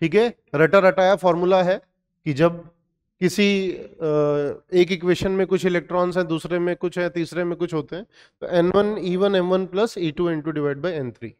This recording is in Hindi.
ठीक है रटा रटाया फॉर्मूला है कि जब किसी एक इक्वेशन में कुछ इलेक्ट्रॉन्स हैं दूसरे में कुछ है तीसरे में कुछ होते हैं तो N one E one M one plus E two N two divide by N three